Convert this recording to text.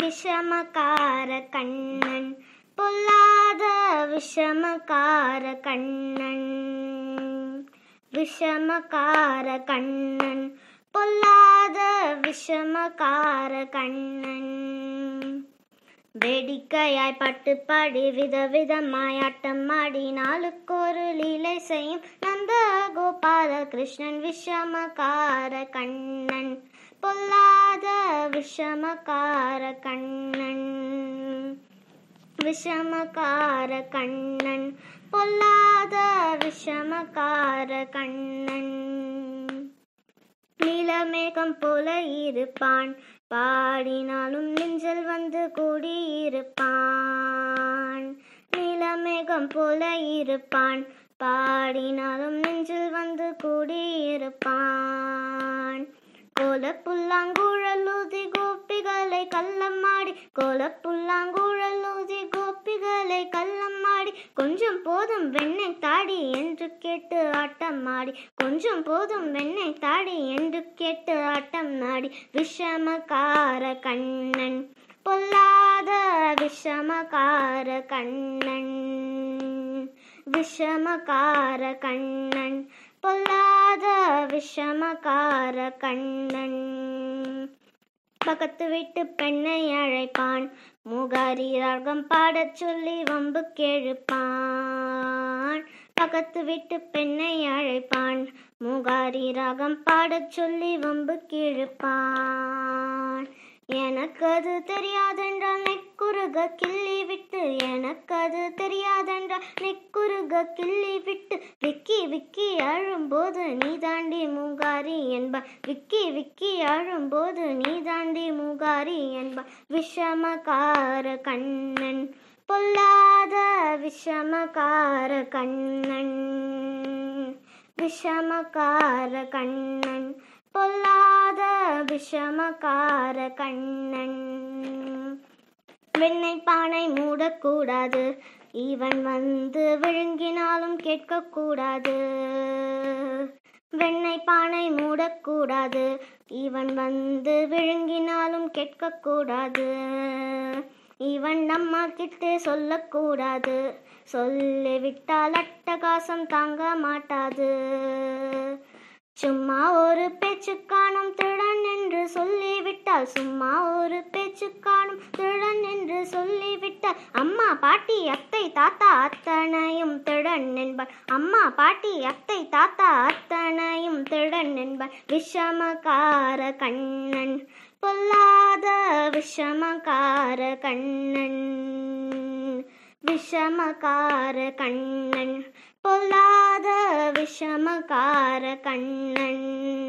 விஷமகார கண்ணன் பொல்லாத விஷமகார கண்ணன் விஷமகார கண்ணன் பொல்லாத விஷமகார கண்ணன் வேடிக்கையாய் பட்டு பாடி விதவிதமாய் ஆட்டம் ஆடி நாளுக்கு ஒரு லீலை செய்யும் நந்த கிருஷ்ணன் விஷமகார கண்ணன் பொல்லாத விஷமகார கண்ணன் விஷமகார கண்ணன் பொல்லாத விஷமகார கண்ணன் நிலமேகம் போல இருப்பான் பாடினாலும் நெஞ்சல் வந்து கூடியிருப்பான் நிலமேகம் போல இருப்பான் பாடினாலும் நெஞ்சில் வந்து கூடியிருப்பான் கோல புல்லாங்குழல் ஊதி கோப்பிகளை கள்ளம்மாடி கோல புல்லாங்குழல் ஊதி கோப்பிகளை கள்ளம்மாடி கொஞ்சம் போதும் வெண்ணெய் தாடி என்று கேட்டு ஆட்டம் ஆடி கொஞ்சம் போதும் வெண்ணெய் தாடி என்று கேட்டு ஆட்டம் ஆடி விஷமக்கார கண்ணன் பொல்லாத விஷமக்கார கண்ணன் விஷமகார கண்ணன் பொல்லாத விஷமகார கண்ணன் பக்கத்து வீட்டு பெண்ணை அழைப்பான் மூகாரி ராகம் பாடச் சொல்லி வம்பு கேழுப்பான் பக்கத்து வீட்டு பெண்ணை அழைப்பான் மூகாரி ராகம் பாடச் சொல்லி வம்பு கேழுப்பான் எனக்கு அது தெரியாதென்றால் நெக்குருக கிள்ளி விட்டு எனக்கு அது தெரியாதென்றா நெக்குருக கிள்ளி விட்டு விக்கி விக்கி அழும்போது நீ தாண்டி மூங்காரி என்பா விக்கி விக்கி அழும்போது நீ தாண்டி மூங்காரி என்பா விஷமகார கண்ணன் பொல்லாத விஷமகார கண்ணன் விஷமகார கண்ணன் பொல்லாத விஷமகார கண்ணன் கண்ணானை மூடக்கூடாது இவன் வந்து விழுங்கினாலும் கேட்கக்கூடாது வெண்ணை பானை மூடக்கூடாது இவன் வந்து விழுங்கினாலும் கேட்கக்கூடாது இவன் நம்மா கிட்டே சொல்லக்கூடாது சொல்லிவிட்டால் அட்டகாசம் தாங்க மாட்டாது சும்மா ஒரு பேச்சு காணும் திருடன் என்று சொல்லிவிட்டால் சும்மா ஒரு பேச்சு காணும் திருடன் என்று அம்மா பாட்டி அத்தை தாத்தா அத்தனையும் திடன் என்பார் அம்மா பாட்டி அத்தை தாத்தா அத்தனையும் திடன் என்பார் விஷமக்கார கண்ணன் பொல்லாத விஷமக்கார கண்ணன் விஷமக்கார கண்ணன் பொல்லாத விஷமக்கார கண்ணன்